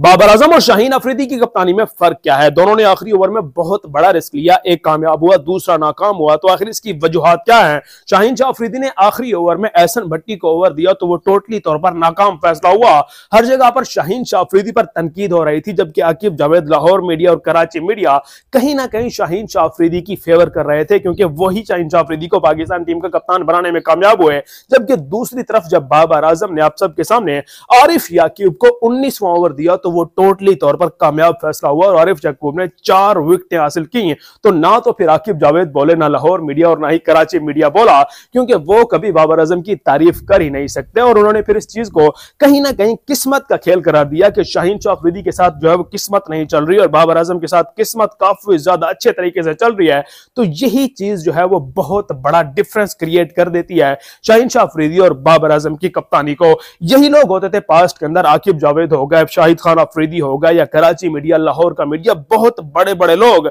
बाबर आजम और शाहीन अफरीदी की कप्तानी में फर्क क्या है दोनों ने आखिरी ओवर में बहुत बड़ा रिस्क लिया एक कामयाब हुआ दूसरा नाकाम हुआ तो आखिर इसकी वजूहत क्या है शाहीन शाह अफरीदी ने आखिरी ओवर में एहसन भट्टी को ओवर दिया तो वो टोटली तौर पर नाकाम फैसला हुआ हर जगह पर शाहीन शाह अफरीदी पर तनकीद हो रही थी जबकि आकिब जावेद लाहौर मीडिया और कराची मीडिया कहीं ना कहीं शाहीन शाह अफरीदी की फेवर कर रहे थे क्योंकि वही शाहीन शाह अफरीदी को पाकिस्तान टीम का कप्तान बनाने में कामयाब हुए जबकि दूसरी तरफ जब बाबर आजम ने आप सबके सामने आरिफ याकिब को उन्नीसवा ओवर दिया तो तो वो टोटली तौर पर कामयाब फैसला हुआ और आरिफ जकूब ने चार विकटें हासिल की हैं तो ना तो फिर आकिब जावेद बोले ना लाहौर मीडिया और ना ही कराची मीडिया बोला क्योंकि वो कभी बाबर आजम की तारीफ कर ही नहीं सकते और उन्होंने फिर इस चीज को कहीं ना कहीं किस्मत का खेल करार दिया कि शाहीन चौक विधि के साथ जो है वो किस्मत नहीं चल रही और बाबर आजम के साथ किस्मत काफी ज्यादा अच्छे तरीके से चल रही है तो यही चीज जो है वो बहुत बड़ा डिफरेंस क्रिएट कर देती है शाहीन शाह अफरीदी और बाबर आजम की कप्तानी को यही लोग होते थे पास्ट के अंदर आकिब जावेद हो गए शाहिद खान सलमान अफरीदी होगा या कराची मीडिया लाहौर का मीडिया बहुत बड़े बड़े लोग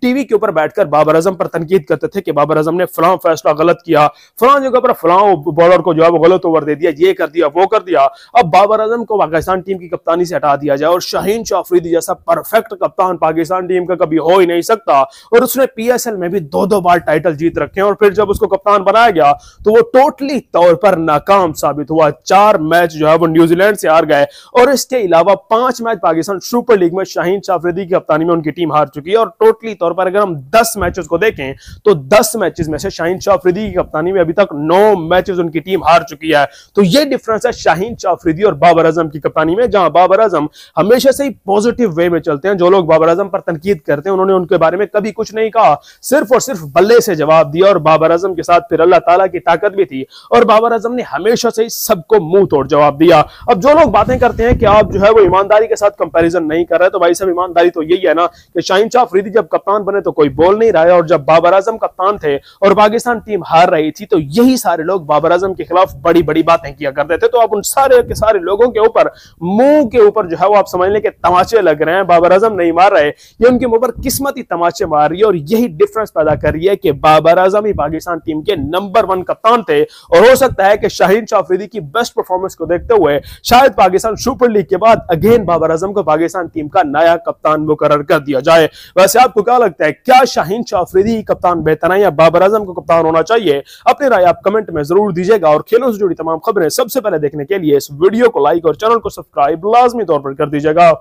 टीवी के ऊपर बैठकर बाबर आजम पर तनकीद करते थे कि बाबर आजम ने फलां फैसला गलत किया फलां जगह पर फलां बॉलर को जो है वो गलत ओवर दे दिया ये कर दिया वो कर दिया अब बाबर आजम को पाकिस्तान टीम की कप्तानी से हटा दिया जाए और शाहीन शाह अफरीदी जैसा परफेक्ट कप्तान पाकिस्तान टीम का कभी हो ही नहीं सकता और उसने पीएसएल में भी दो दो बार टाइटल जीत रखे और फिर जब उसको कप्तान बनाया गया तो वो टोटली तौर पर नाकाम साबित हुआ चार मैच जो है वो न्यूजीलैंड से हार गए और इसके अलावा पांच पांच मैच पाकिस्तान सुपर लीग में शाहीन शाफरीदी की कप्तानी में उनकी टीम हार चुकी है और टोटली तौर पर अगर हम दस मैचेस को देखें तो दस मैचेस में से शाहीन शाफरीदी की कप्तानी में अभी तक नौ मैचेस उनकी टीम हार चुकी है तो ये डिफरेंस है शाहीन शाफरीदी और बाबर आजम की कप्तानी में जहां बाबर आजम हमेशा से ही पॉजिटिव वे में चलते हैं जो लोग बाबर आजम पर तनकीद करते हैं उन्होंने उनके बारे में कभी कुछ नहीं कहा सिर्फ और सिर्फ बल्ले से जवाब दिया और बाबर आजम के साथ फिर अल्लाह तला की ताकत भी थी और बाबर आजम ने हमेशा से ही सबको मुंह तोड़ जवाब दिया अब जो लोग बातें करते हैं कि आप जो है वो ईमानदार ईमानदारी के साथ कंपैरिजन नहीं कर रहे तो भाई साहब ईमानदारी तो यही है ना कि शाहिन शाह फ्रीदी जब कप्तान बने तो कोई बोल नहीं रहा है और जब बाबर आजम कप्तान थे और पाकिस्तान टीम हार रही थी तो यही सारे लोग बाबर आजम के खिलाफ बड़ी बड़ी बातें किया करते थे तो आप उन सारे के सारे लोगों के ऊपर मुंह के ऊपर जो है वो आप समझ लें कि तमाचे लग रहे हैं बाबर आजम नहीं मार रहे ये उनके मुंह पर किस्मत ही तमाचे मार रही है और यही डिफरेंस पैदा कर रही है कि बाबर आजम ही पाकिस्तान टीम के नंबर वन कप्तान थे और हो सकता है कि शाहिन शाह शाफरीदी की बेस्ट परफॉर्मेंस को देखते हुए शायद पाकिस्तान सुपर लीग के बाद अगेन बिन बाबर आजम को पाकिस्तान टीम का नया कप्तान मुकर कर दिया जाए वैसे आपको क्या लगता है क्या शाहीन शाहफरीदी कप्तान बेहतर है या बाबर आजम को कप्तान होना चाहिए अपनी राय आप कमेंट में जरूर दीजिएगा और खेलों से जुड़ी तमाम खबरें सबसे पहले देखने के लिए इस वीडियो को लाइक और चैनल को सब्सक्राइब लाजमी तौर पर कर दीजिएगा